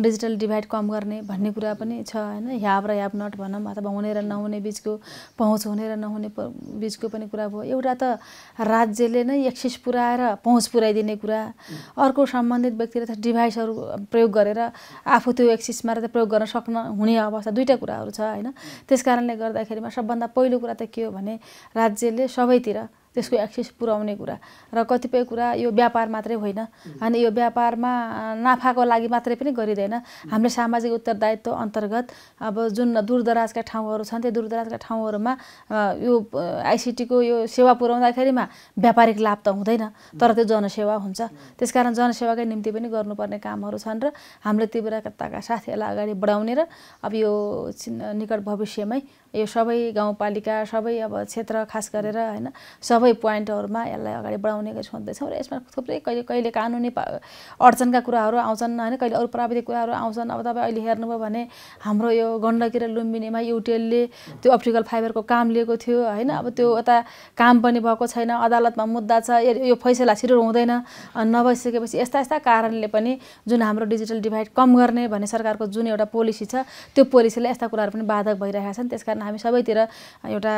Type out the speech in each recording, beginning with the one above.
digital divide कम गर्ने भन्ने कुरा पनि छ होइन ह्याब र ह्याब नट भनौँ अथवा हुने र नहुने बिचको पहुँच हुने र नहुने बिचको पनि कुरा भयो एउटा त राज्यले नै एक्सिस पुऱ्याएर पहुँच पुऱ्याइदिने कुरा अर्को सम्बन्धित व्यक्तिले त डिभाइसहरू प्रयोग गरेर आफू त्यो एक्सिसमा त प्रयोग गर्न सक्न हुने अवस्था दुईवटा कुराहरू छ होइन त्यस कारणले गर्दाखेरिमा सबभन्दा पहिलो कुरा त के हो भने राज्यले सबैतिर त्यसको एक्सेस पुर्याउने कुरा र कतिपय कुरा यो व्यापार मात्रै होइन अनि यो व्यापारमा नाफाको लागि मात्रै पनि गरिँदैन हामीले सामाजिक उत्तरदायित्व अन्तर्गत अब जुन दूरदराजका ठाउँहरू छन् त्यो दूरदराजका ठाउँहरूमा यो आइसिटीको यो सेवा पुर्याउँदाखेरिमा व्यापारिक लाभ त हुँदैन तर त्यो जनसेवा हुन्छ त्यस कारण जनसेवाकै निम्ति पनि गर्नुपर्ने कामहरू छन् र हामीले तीव्रताका साथ यसलाई अगाडि बढाउने र अब यो निकट भविष्यमै यो सबै गाउँपालिका सबै अब क्षेत्र खास गरेर होइन सबै पोइन्टहरूमा यसलाई अगाडि बढाउने सोच्दैछौँ र यसमा थुप्रै कहिले कहिले कानुनी अडचनका कुराहरू आउँछन् होइन कहिले अरू प्राविधिक कुराहरू आउँछन् अब तपाईँ अहिले हेर्नुभयो भने हाम्रो यो गण्डकी र लुम्बिनीमा युटिएलले त्यो अप्टिकल फाइबरको काम लिएको थियो होइन अब त्यो यता काम पनि भएको छैन अदालतमा मुद्दा छ यो फैसला छिटो हुँदैन नभइसकेपछि यस्ता यस्ता कारणले पनि जुन हाम्रो डिजिटल डिभाइड कम गर्ने भन्ने सरकारको जुन एउटा पोलिसी छ त्यो पोलिसीले यस्ता कुराहरू पनि बाधक भइरहेका छन् त्यसकारण हामी सबैतिर एउटा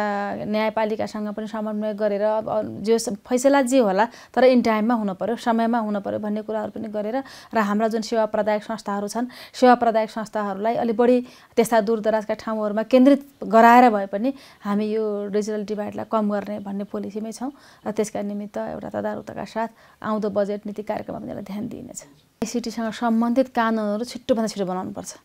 न्यायपालिकासँग पनि समन्वय गरेर जो फैसला जे होला तर इन टाइममा पऱ्यो समयमा हुनु पऱ्यो भन्ने कुराहरू पनि गरेर र हाम्रा जुन सेवा प्रदायक संस्थाहरू छन् सेवा प्रदायक संस्थाहरूलाई अलिक बढी त्यस्ता दूरदराजका ठाउँहरूमा केन्द्रित गराएर भए पनि हामी यो डिजिटल डिभाइडलाई कम गर्ने भन्ने पोलिसीमै छौँ र त्यसका निमित्त एउटा तदारुताका साथ आउँदो बजेट नीति कार्यक्रममा पनि ध्यान दिइनेछ आइसिटीसँग सम्बन्धित कानुनहरू छिट्टोभन्दा छिटो बनाउनुपर्छ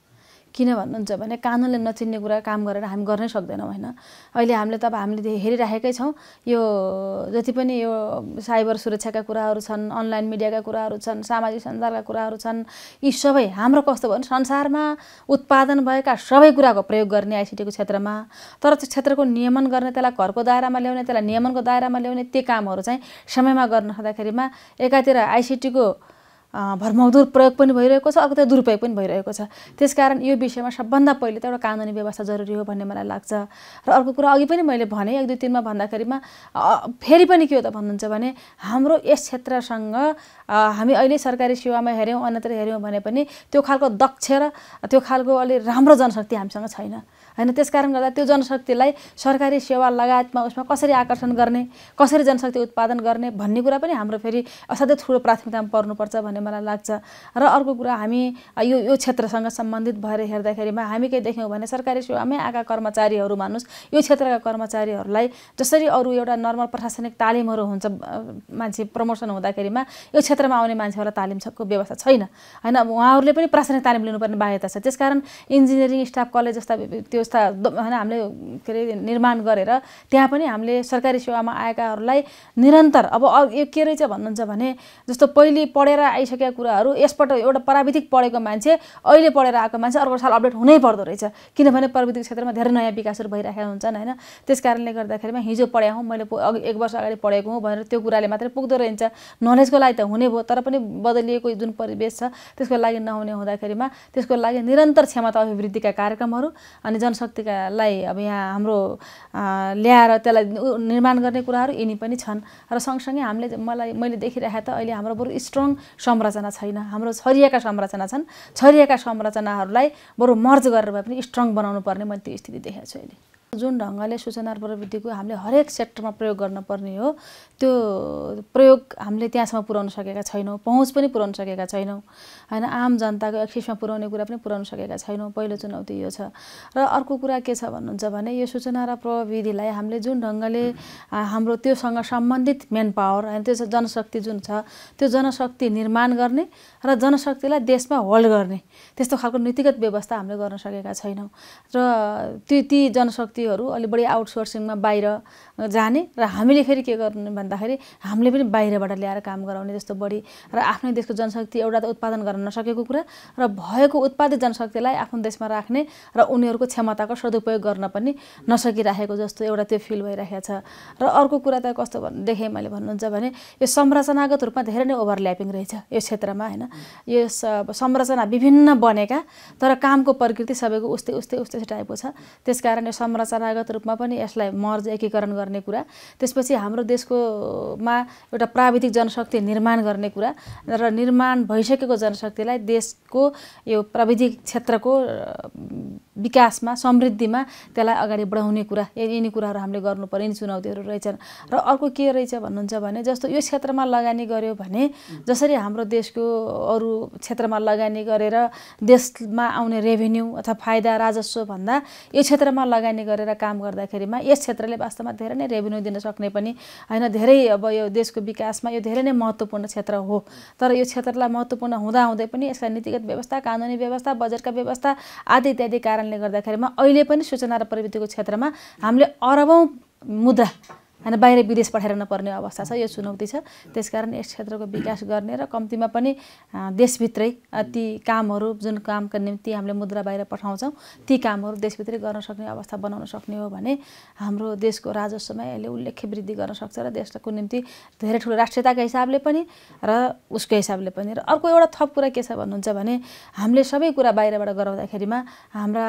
किन भन्नुहुन्छ भने कानुनले नचिन्ने कुरा काम गरेर हामी गर्नै सक्दैनौँ होइन अहिले हामीले त अब हामीले हेरिराखेकै छौँ यो जति पनि यो साइबर सुरक्षाका कुराहरू छन् अनलाइन मिडियाका कुराहरू छन् सामाजिक सञ्जालका कुराहरू छन् यी सबै हाम्रो कस्तो भने संसारमा उत्पादन भएका सबै कुराको प्रयोग गर्ने आइसिटीको क्षेत्रमा तर त्यो क्षेत्रको नियमन गर्ने त्यसलाई घरको दायरामा ल्याउने त्यसलाई नियमनको दायरामा ल्याउने त्यो कामहरू चाहिँ समयमा गर्न सक्दाखेरिमा एकातिर आइसिटीको भरमाउँदो प्रयोग पनि भइरहेको छ अर्को त्यो दुरुपयोग पनि भइरहेको छ त्यसकारण यो विषयमा सबभन्दा पहिले त एउटा कानुनी व्यवस्था जरुरी हो भन्ने मलाई लाग्छ र अर्को कुरा अघि पनि मैले भनेँ एक दुई तिनमा भन्दाखेरिमा फेरि पनि के हो त भन्नुहुन्छ भने हाम्रो यस क्षेत्रसँग हामी अहिले सरकारी सेवामा हेऱ्यौँ अन्यत्र हेऱ्यौँ भने पनि त्यो खालको दक्ष र त्यो खालको अलि राम्रो जनशक्ति हामीसँग छैन होइन त्यस कारण गर्दा त्यो जनशक्तिलाई सरकारी सेवा लगायतमा उसमा कसरी आकर्षण गर्ने कसरी जनशक्ति उत्पादन गर्ने भन्ने कुरा पनि हाम्रो फेरि असाध्यै ठुलो प्राथमिकतामा पर्नुपर्छ भन्ने मलाई लाग्छ र अर्को कुरा हामी यो यो क्षेत्रसँग सम्बन्धित भएर हेर्दाखेरिमा हामी के देख्यौँ भने सरकारी सेवामै आएका कर्मचारीहरू मान्नुहोस् यो क्षेत्रका कर्मचारीहरूलाई जसरी अरू एउटा नर्मल प्रशासनिक तालिमहरू हुन्छ मान्छे प्रमोसन हुँदाखेरिमा यो क्षेत्रमा आउने मान्छेहरूलाई तालिम छको व्यवस्था छैन होइन उहाँहरूले पनि प्रशासनिक तालिम लिनुपर्ने बाध्यता छ त्यसकारण इन्जिनियरिङ स्टाफ कलेज जस्ता त्यो जस्ता होइन हामीले के अरे निर्माण गरेर त्यहाँ पनि हामीले सरकारी सेवामा आएकाहरूलाई निरन्तर अब यो के रहेछ भन्नुहुन्छ भने जस्तो पहिले पढेर आइसकेका कुराहरू यसपल्ट एउटा प्राविधिक पढेको मान्छे अहिले पढेर आएको मान्छे अर्को साल अपडेट हुनै पर्दो रहेछ किनभने प्राविधिक क्षेत्रमा धेरै नयाँ विकासहरू भइरहेका हुन्छन् होइन त्यस कारणले गर्दाखेरिमा हिजो पढाएँ हौँ मैले एक वर्ष अगाडि पढेको हुँ भनेर त्यो कुराले मात्रै पुग्दो रहन्छ नलेजको लागि त हुने भयो तर पनि बदलिएको जुन परिवेश छ त्यसको लागि नहुने हुँदाखेरिमा त्यसको लागि निरन्तर क्षमता अभिवृद्धिका कार्यक्रमहरू अनि जन जनशक्तिकालाई अब यहाँ हाम्रो ल्याएर त्यसलाई निर्माण गर्ने कुराहरू यिनी पनि छन् र सँगसँगै हामीले मलाई मैले देखिरहेको त अहिले हाम्रो बरु स्ट्रङ संरचना छैन हाम्रो छरिएका संरचना छन् छरिएका संरचनाहरूलाई बरु मर्ज गरेर भए पनि स्ट्रङ बनाउनु पर्ने मैले त्यो स्थिति देखेको छु अहिले जुन ढङ्गले सूचना प्रविधिको हामीले हरेक सेक्टरमा प्रयोग गर्नुपर्ने हो त्यो प्रयोग हामीले त्यहाँसम्म पुर्याउन सकेका छैनौँ पहुँच पनि पुर्याउन सकेका छैनौँ होइन आम जनताको एक्सेसमा पुर्याउने कुरा पनि पुर्याउन सकेका छैनौँ पहिलो चुनौती यो छ र अर्को कुरा के छ भन्नुहुन्छ भने यो सूचना र प्रविधिलाई हामीले जुन ढङ्गले हाम्रो त्योसँग सम्बन्धित मेन पावर होइन त्यो जनशक्ति जुन छ त्यो जनशक्ति निर्माण गर्ने र जनशक्तिलाई देशमा होल्ड गर्ने त्यस्तो खालको नीतिगत व्यवस्था हामीले गर्न सकेका छैनौँ र ती ती जनशक्ति व्यक्तिहरू अलिक बढी आउटसोर्सिङमा बाहिर जाने र हामीले फेरि के गर्ने भन्दाखेरि हामीले पनि बाहिरबाट ल्याएर काम गराउने जस्तो बढी र आफ्नै देशको जनशक्ति एउटा त उत्पादन गर्न नसकेको कुरा र भएको उत्पादित जनशक्तिलाई आफ्नो देशमा राख्ने र उनीहरूको क्षमताको सदुपयोग गर्न पनि नसकिराखेको जस्तो एउटा त्यो फिल भइरहेको छ र अर्को कुरा त कस्तो भन्नु देखेँ मैले भन्नुहुन्छ भने यो संरचनागत रूपमा धेरै नै ओभरल्यापिङ रहेछ यो क्षेत्रमा होइन यो संरचना विभिन्न बनेका तर कामको प्रकृति सबैको उस्तै उस्तै उस्तै टाइपको छ त्यसकारण यो संरचना संरचनागत रूपमा पनि यसलाई मर्ज एकीकरण गर्ने कुरा त्यसपछि हाम्रो देशकोमा एउटा प्राविधिक जनशक्ति निर्माण गर्ने कुरा र निर्माण भइसकेको जनशक्तिलाई देशको यो प्राविधिक क्षेत्रको विकासमा समृद्धिमा त्यसलाई अगाडि बढाउने कुरा यिनी कुराहरू हामीले गर्नुपर्ने यिनी चुनौतीहरू रहेछन् र अर्को के रहेछ भन्नुहुन्छ भने जस्तो यो क्षेत्रमा लगानी गऱ्यो भने जसरी हाम्रो देशको अरू क्षेत्रमा लगानी गरेर देशमा आउने रेभेन्यू अथवा फाइदा राजस्व भन्दा यो क्षेत्रमा लगानी गरेर काम गर्दाखेरिमा यस क्षेत्रले वास्तवमा धेरै नै रेभेन्यू दिन सक्ने पनि होइन धेरै अब यो देशको विकासमा यो धेरै नै महत्त्वपूर्ण क्षेत्र हो तर यो क्षेत्रलाई महत्त्वपूर्ण हुँदाहुँदै पनि यसका नीतिगत व्यवस्था कानुनी व्यवस्था बजेटका व्यवस्था आदि इत्यादि कारण कारणले गर्दाखेरिमा अहिले पनि सूचना र प्रविधिको क्षेत्रमा हामीले अरबौँ मुद्रा होइन बाहिर विदेश पठाएर नपर्ने अवस्था छ यो चुनौती छ त्यसकारण यस क्षेत्रको विकास गर्ने र कम्तीमा पनि देशभित्रै ती कामहरू जुन कामका निम्ति हामीले मुद्रा बाहिर पठाउँछौँ ती कामहरू देशभित्रै गर्न सक्ने अवस्था बनाउन सक्ने हो भने हाम्रो देशको राजस्वमा यसले उल्लेख्य वृद्धि गर्न सक्छ र देशको निम्ति धेरै ठुलो राष्ट्रियताको हिसाबले पनि र उसको हिसाबले पनि र अर्को एउटा थप कुरा के छ भन्नुहुन्छ भने हामीले सबै कुरा बाहिरबाट गराउँदाखेरिमा हाम्रा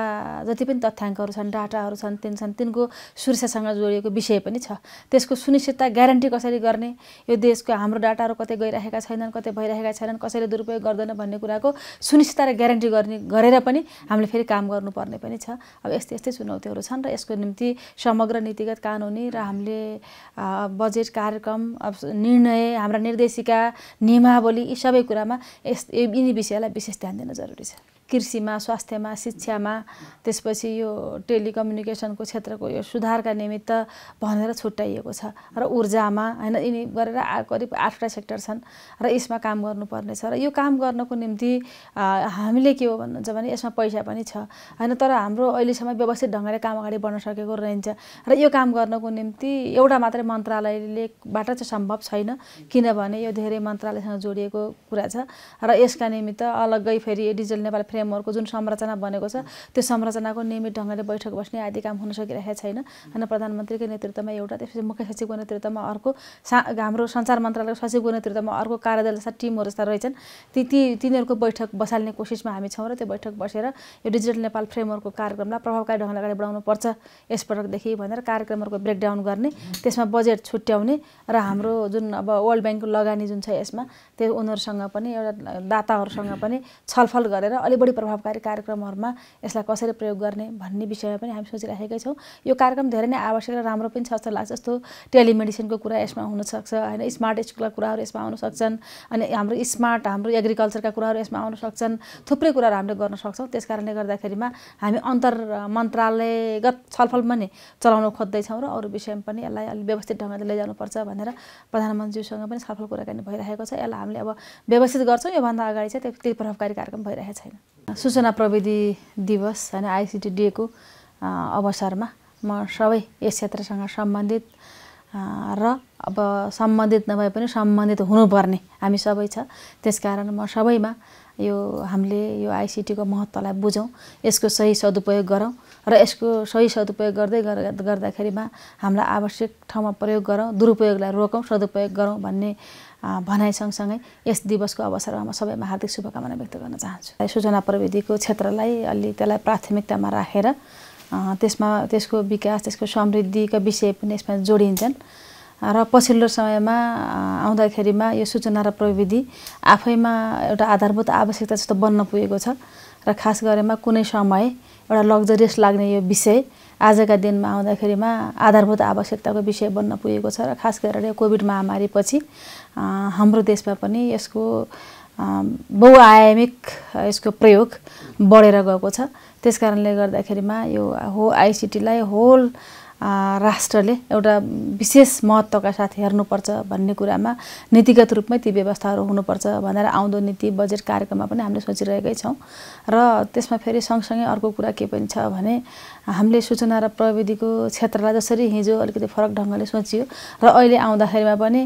जति पनि तथ्याङ्कहरू छन् डाटाहरू छन् तिन छन् तिनको सुरक्षासँग जोडिएको विषय पनि छ त्यसको सुनिश्चितता ग्यारेन्टी कसरी गर्ने यो देशको हाम्रो डाटाहरू कतै गइरहेका छैनन् कतै भइरहेका छैनन् कसैले दुरुपयोग गर्दैन भन्ने कुराको सुनिश्चितता र ग्यारेन्टी गर्ने गरेर पनि हामीले फेरि काम गर्नुपर्ने पनि छ अब यस्तै यस्तै चुनौतीहरू छन् र यसको निम्ति समग्र नीतिगत कानुनी र हामीले बजेट कार्यक्रम अब निर्णय हाम्रा निर्देशिका नियमावली यी सबै कुरामा यस यिनी विषयलाई विशेष ध्यान दिन जरुरी छ कृषिमा स्वास्थ्यमा शिक्षामा त्यसपछि यो टेलिकम्युनिकेसनको क्षेत्रको यो सुधारका निमित्त भनेर छुट्याइएको छ र ऊर्जामा होइन यिनी गरेर करिब आठवटा सेक्टर छन् र यसमा काम गर्नुपर्नेछ र यो काम गर्नको निम्ति हामीले के हो भन्नुहुन्छ भने यसमा पैसा पनि छ होइन तर हाम्रो अहिलेसम्म व्यवस्थित ढङ्गले काम अगाडि बढ्न सकेको रहन्छ र यो काम गर्नको निम्ति एउटा मात्रै मन्त्रालयलेबाट चाहिँ सम्भव छैन किनभने यो धेरै मन्त्रालयसँग जोडिएको कुरा छ र यसका निमित्त अलग्गै फेरि डिजिटल नेपाल फ्रेमवर्कको जुन संरचना बनेको छ त्यो संरचनाको नियमित ढङ्गले बैठक बस्ने आदि काम हुन सकिरहेको छैन होइन प्रधानमन्त्रीकै नेतृत्वमा एउटा त्यसपछि मुख्य सचिवको नेतृत्वमा अर्को सा हाम्रो सञ्चार मन्त्रालयको सचिवको नेतृत्वमा अर्को कार्यदल जस्ता टिमहरू जस्ता रहेछन् ती ती तिनीहरूको बैठक बसाल्ने कोसिसमा हामी छौँ र त्यो बैठक बसेर यो डिजिटल नेपाल फ्रेमवर्कको कार्यक्रमलाई प्रभावकारी ढङ्गले अगाडि बढाउनुपर्छ यसपटकदेखि भनेर कार्यक्रमहरूको ब्रेकडाउन गर्ने त्यसमा बजेट छुट्याउने र हाम्रो जुन अब वर्ल्ड ब्याङ्कको लगानी जुन छ यसमा त्यो उनीहरूसँग पनि एउटा दाताहरूसँग पनि छलफल गरेर अलि बढी बढी प्रभावकारी कार्यक्रमहरूमा यसलाई कसरी प्रयोग गर्ने भन्ने विषयमा पनि हामी सोचिराखेकै छौँ यो कार्यक्रम धेरै नै आवश्यक र राम्रो पनि छ जस्तो लाग्छ जस्तो टेलिमेडिसिनको कुरा यसमा हुनसक्छ होइन स्मार्ट स्कुलका कुराहरू यसमा आउन सक्छन् अनि हाम्रो स्मार्ट हाम्रो एग्रिकल्चरका कुराहरू यसमा आउन सक्छन् थुप्रै कुराहरू हामीले गर्न सक्छौँ त्यस कारणले गर्दाखेरिमा हामी अन्तर मन्त्रालयगत छलफल पनि चलाउन खोज्दैछौँ र अरू विषयमा पनि यसलाई अलिक व्यवस्थित ढङ्गले लैजानुपर्छ भनेर प्रधानमन्त्रीसँग पनि छलफल कुराकानी भइरहेको छ यसलाई हामीले अब व्यवस्थित गर्छौँ योभन्दा अगाडि चाहिँ त्यति प्रभावकारी कार्यक्रम भइरहेको छैन सूचना प्रविधि दिवस होइन आइसिटी डेको अवसरमा म सबै यस क्षेत्रसँग सम्बन्धित र अब सम्बन्धित नभए पनि सम्बन्धित हुनुपर्ने हामी सबै छ त्यसकारण म सबैमा यो हामीले यो आइसिटीको महत्त्वलाई बुझौँ यसको सही सदुपयोग गरौँ र यसको सही सदुपयोग गर्दै गर्दाखेरिमा हामीलाई आवश्यक ठाउँमा प्रयोग गरौँ दुरुपयोगलाई रोकौँ सदुपयोग गरौँ भन्ने भनाइ सँगसँगै यस दिवसको अवसरमा म सबैमा हार्दिक शुभकामना व्यक्त गर्न चाहन्छु सूचना प्रविधिको क्षेत्रलाई अलि त्यसलाई प्राथमिकतामा राखेर त्यसमा त्यसको विकास त्यसको समृद्धिका विषय पनि यसमा जोडिन्छन् र पछिल्लो समयमा आउँदाखेरिमा यो सूचना र प्रविधि आफैमा एउटा आधारभूत आवश्यकता जस्तो बन्न पुगेको छ र खास गरेमा कुनै समय एउटा लग्जरियस लाग्ने यो विषय आजका दिनमा आउँदाखेरिमा आधारभूत आवश्यकताको विषय बन्न पुगेको छ र खास गरेर यो कोभिड महामारीपछि हाम्रो देशमा पनि यसको बहुआयामिक यसको प्रयोग बढेर गएको छ त्यस कारणले गर्दाखेरिमा यो हो आइसिटीलाई होल राष्ट्रले एउटा विशेष महत्त्वका साथ हेर्नुपर्छ भन्ने कुरामा नीतिगत रूपमै ती व्यवस्थाहरू हुनुपर्छ भनेर आउँदो नीति बजेट कार्यक्रममा पनि हामीले सोचिरहेकै छौँ र त्यसमा फेरि सँगसँगै अर्को कुरा के पनि छ भने हामीले सूचना र प्रविधिको क्षेत्रलाई जसरी हिजो अलिकति फरक ढङ्गले सोचियो र अहिले आउँदाखेरिमा पनि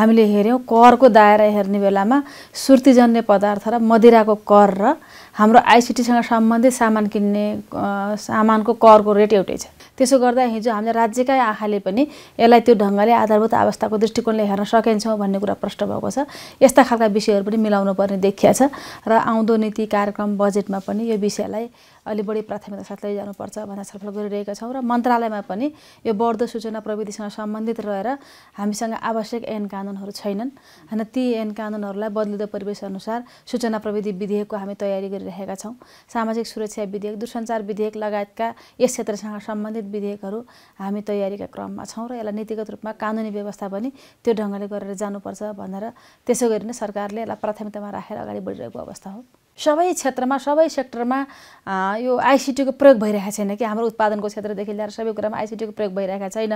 हामीले हेऱ्यौँ करको दायरा हेर्ने बेलामा सुर्तीजन्य पदार्थ र मदिराको कर र हाम्रो आइसिटीसँग सम्बन्धित सामान किन्ने सामानको करको रेट एउटै छ त्यसो गर्दा हिजो हामीले राज्यकै आँखाले पनि यसलाई त्यो ढङ्गले आधारभूत अवस्थाको दृष्टिकोणले हेर्न सकिन्छौँ भन्ने कुरा प्रष्ट भएको छ यस्ता खालका विषयहरू पनि मिलाउनु पर्ने देखिया छ र आउँदो नीति कार्यक्रम बजेटमा पनि यो विषयलाई अलि बढी प्राथमिकता साथ लैजानुपर्छ भनेर छलफल गरिरहेका छौँ र मन्त्रालयमा पनि यो बढ्दो सूचना प्रविधिसँग सम्बन्धित रहेर हामीसँग आवश्यक ऐन कानुनहरू छैनन् होइन ती ऐन कानुनहरूलाई बदलिँदो अनुसार सूचना प्रविधि विधेयकको हामी तयारी गरिरहेका छौँ सामाजिक सुरक्षा विधेयक दूरसञ्चार विधेयक लगायतका यस क्षेत्रसँग सम्बन्धित विधेयकहरू हामी तयारीका क्रममा छौँ र यसलाई नीतिगत रूपमा कानुनी व्यवस्था पनि त्यो ढङ्गले गरेर जानुपर्छ भनेर त्यसो गरी नै सरकारले यसलाई प्राथमिकतामा राखेर अगाडि बढिरहेको अवस्था हो सबै क्षेत्रमा सबै सेक्टरमा यो आइसिटीको प्रयोग भइरहेको छैन कि हाम्रो उत्पादनको क्षेत्रदेखि लिएर सबै कुरामा आइसिटीको प्रयोग भइरहेको छैन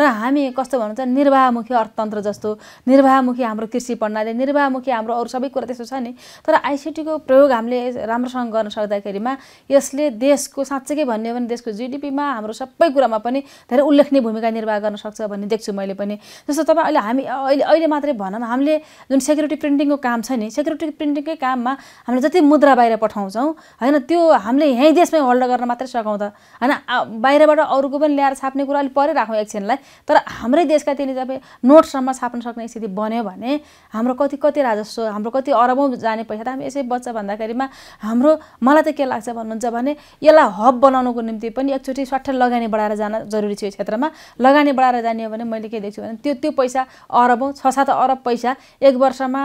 र हामी कस्तो भन्नुहुन्छ निर्वाहमुखी अर्थतन्त्र जस्तो निर्वाहमुखी हाम्रो कृषि प्रणाली निर्वाहमुखी हाम्रो अरू सबै कुरा त्यस्तो छ नि तर आइसिटीको प्रयोग हामीले राम्रोसँग गर्न सक्दाखेरिमा यसले देशको साँच्चै भन्यो भने देशको जिडिपीमा हाम्रो सबै कुरामा पनि धेरै उल्लेखनीय भूमिका निर्वाह गर्न सक्छ भन्ने देख्छु मैले पनि जस्तो तपाईँ अहिले हामी अहिले अहिले मात्रै भनौँ हामीले जुन सेक्युरिटी प्रिन्टिङको काम छ नि सेक्युरिटी प्रिन्टिङकै काममा हामीले जति जति मुद्रा बाहिर पठाउँछौँ होइन त्यो हामीले यहीँ देशमै होल्ड गर्न मात्रै सघाउँ त होइन बाहिरबाट अरूको पनि ल्याएर छाप्ने कुरा अलिक परिराखौँ एकछिनलाई तर हाम्रै देशका त्यसले तपाईँ नोटसम्म छाप्न सक्ने स्थिति बन्यो भने हाम्रो कति कति राजस्व हाम्रो कति अरबौँ जाने पैसा त हामी यसै बच्छ भन्दाखेरिमा हाम्रो मलाई त के लाग्छ भन्नुहुन्छ भने यसलाई हब बनाउनुको निम्ति पनि एकचोटि स्वाट्ठ लगानी बढाएर जान जरुरी छ यो क्षेत्रमा लगानी बढाएर जाने हो भने मैले के देख्छु भने त्यो त्यो पैसा अरबौँ छ सात अरब पैसा एक वर्षमा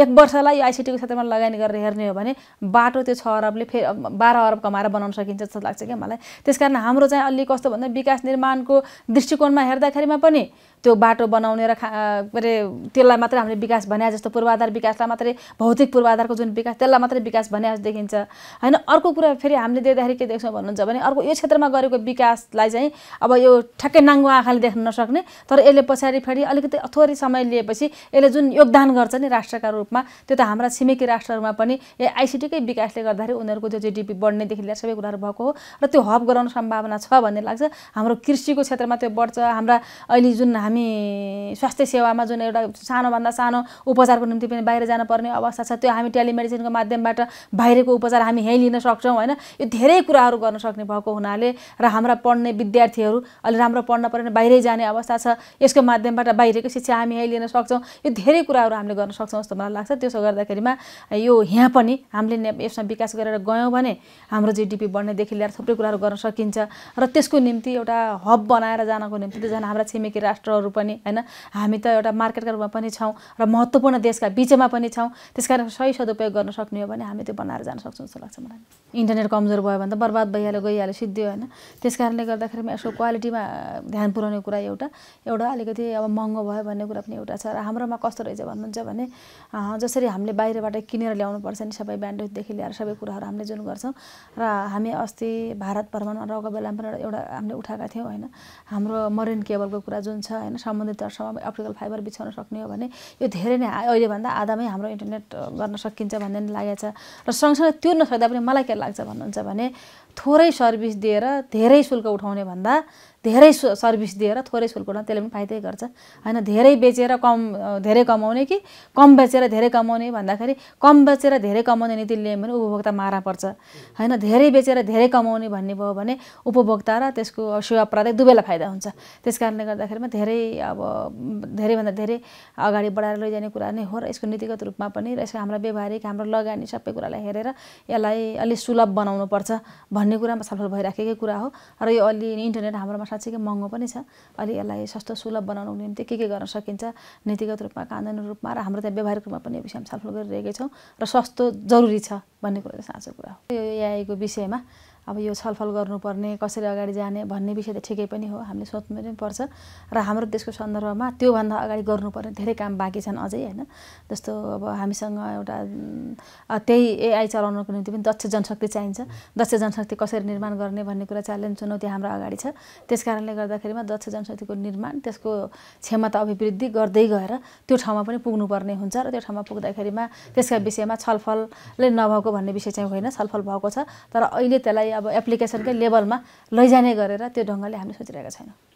एक वर्षलाई आइसिटीको क्षेत्रमा लगानी गरेर हेर्ने हो भने भने बाटो त्यो छ अरबले फेरि बाह्र अरब कमाएर बनाउन सकिन्छ जस्तो लाग्छ क्या मलाई त्यस कारण हाम्रो चाहिँ अलि कस्तो भन्दा विकास निर्माणको दृष्टिकोणमा हेर्दाखेरिमा पनि त्यो बाटो बनाउने र खा के अरे त्यसलाई मात्रै हामीले विकास भने जस्तो पूर्वाधार विकासलाई मात्रै भौतिक पूर्वाधारको जुन विकास त्यसलाई मात्रै विकास भने जस्तो देखिन्छ होइन अर्को कुरा फेरि हामीले देख्दाखेरि के देख्छौँ भन्नुहुन्छ भने अर्को यो क्षेत्रमा गरेको विकासलाई चाहिँ अब यो ठ्याक्कै नाङ्गो आँखाले देख्न नसक्ने तर यसले पछाडि फेरि अलिकति थोरै समय लिएपछि यसले जुन योगदान गर्छ नि राष्ट्रका रूपमा त्यो त हाम्रा छिमेकी राष्ट्रहरूमा पनि यो आइसिटीकै विकासले गर्दाखेरि उनीहरूको त्यो जिडिपी बढ्नेदेखि लिएर सबै कुराहरू भएको हो र त्यो हब गराउने सम्भावना छ भन्ने लाग्छ हाम्रो कृषिको क्षेत्रमा त्यो बढ्छ हाम्रा अहिले जुन हामी स्वास्थ्य सेवामा जुन एउटा सानोभन्दा सानो उपचारको निम्ति पनि बाहिर जानुपर्ने अवस्था छ त्यो हामी टेलिमेडिसिनको माध्यमबाट बाहिरको उपचार हामी यहीँ लिन सक्छौँ होइन यो धेरै कुराहरू गर्न सक्ने भएको हुनाले र हाम्रा पढ्ने विद्यार्थीहरू अलि राम्रो पढ्न पऱ्यो बाहिरै जाने अवस्था छ यसको माध्यमबाट बाहिरको शिक्षा हामी यहीँ लिन सक्छौँ यो धेरै कुराहरू हामीले गर्न सक्छौँ जस्तो मलाई लाग्छ त्यसो गर्दाखेरिमा यो यहाँ पनि हामीले यसमा विकास गरेर गयौँ भने हाम्रो जिडिपी बढ्नेदेखि लिएर थुप्रै कुराहरू गर्न सकिन्छ र त्यसको निम्ति एउटा हब बनाएर जानको निम्ति त झन् हाम्रा छिमेकी राष्ट्र सेक्टरहरू पनि होइन हामी त एउटा मार्केटका रूपमा पनि छौँ र महत्त्वपूर्ण देशका बिचमा पनि छौँ त्यस कारण सही सदुपयोग गर्न सक्ने हो भने हामी त्यो बनाएर जान सक्छौँ जस्तो लाग्छ मलाई इन्टरनेट कमजोर भयो भने त बर्बाद भइहाल्यो गइहाल्यो सिद्धियो होइन त्यस कारणले गर्दाखेरि यसको क्वालिटीमा ध्यान पुऱ्याउने कुरा एउटा एउटा अलिकति अब महँगो भयो भन्ने कुरा पनि एउटा छ र हाम्रोमा कस्तो रहेछ भन्नुहुन्छ भने जसरी हामीले बाहिरबाट किनेर पर्छ नि सबै ब्यान्डेजदेखि ल्याएर सबै कुराहरू हामीले जुन गर्छौँ र हामी अस्ति भारत भ्रमणमा रहेको बेलामा पनि एउटा हामीले उठाएका थियौँ होइन हाम्रो मरिन केबलको कुरा जुन छ होइन सम्बन्धित दर्शमा अप्टिकल फाइबर बिछाउन सक्ने हो भने यो धेरै नै अहिलेभन्दा आधामै हाम्रो इन्टरनेट गर्न सकिन्छ भन्ने नै लागेको छ र सँगसँगै त्यो नसक्दा पनि मलाई के लाग्छ भन्नुहुन्छ भने थोरै सर्भिस दिएर धेरै शुल्क उठाउने भन्दा धेरै सर्भिस दिएर थोरै शुल्कमा त्यसले पनि फाइदै गर्छ होइन धेरै बेचेर कम धेरै कमाउने कि कम बेचेर धेरै कमाउने भन्दाखेरि कम बेचेर धेरै कमाउने नीति ल्यायो भने उपभोक्ता मारा पर्छ होइन धेरै बेचेर धेरै कमाउने भन्ने भयो भने उपभोक्ता र त्यसको सेवा प्रदायक दुवैलाई फाइदा हुन्छ त्यस कारणले गर्दाखेरिमा धेरै अब धेरैभन्दा धेरै अगाडि बढाएर लैजाने कुरा नै हो र यसको नीतिगत रूपमा पनि र यसको हाम्रो व्यवहारिक हाम्रो लगानी सबै कुरालाई हेरेर यसलाई अलि सुलभ बनाउनुपर्छ भन्ने कुरामा छलफल भइराखेकै कुरा हो र यो अलि इन्टरनेट हाम्रोमा साँच्चीकै महँगो पनि छ अलि यसलाई सस्तो सुलभ बनाउनको निम्ति के के गर्न सकिन्छ नीतिगत रूपमा कानुनी रूपमा र हाम्रो त्यहाँ व्यवहारिक रूपमा पनि यो विषयमा छलफल गरिरहेकै छौँ र सस्तो जरुरी छ भन्ने कुरो चाहिँ साँचो कुरा हो यो एआईको विषयमा अब यो छलफल गर्नुपर्ने कसरी अगाडि जाने भन्ने विषय त ठिकै पनि हो हामीले सोच्नु पनि पर्छ र हाम्रो देशको सन्दर्भमा त्योभन्दा अगाडि गर्नुपर्ने धेरै काम बाँकी छन् अझै होइन जस्तो अब हामीसँग एउटा त्यही एआई चलाउनको निम्ति पनि दक्ष जनशक्ति चाहिन्छ दक्ष जनशक्ति कसरी निर्माण गर्ने भन्ने कुरा च्यालेन्ज चुनौती हाम्रो अगाडि छ त्यस कारणले गर्दाखेरिमा दक्ष जनशक्तिको निर्माण त्यसको क्षमता अभिवृद्धि गर्दै गएर त्यो ठाउँमा पनि पुग्नुपर्ने हुन्छ र त्यो ठाउँमा पुग्दाखेरिमा त्यसका विषयमा छलफलले नभएको भन्ने विषय चाहिँ होइन छलफल भएको छ तर अहिले त्यसलाई अब एप्लिकेसनकै लेभलमा लैजाने गरेर त्यो ढङ्गले हामीले सोचिरहेका छैनौँ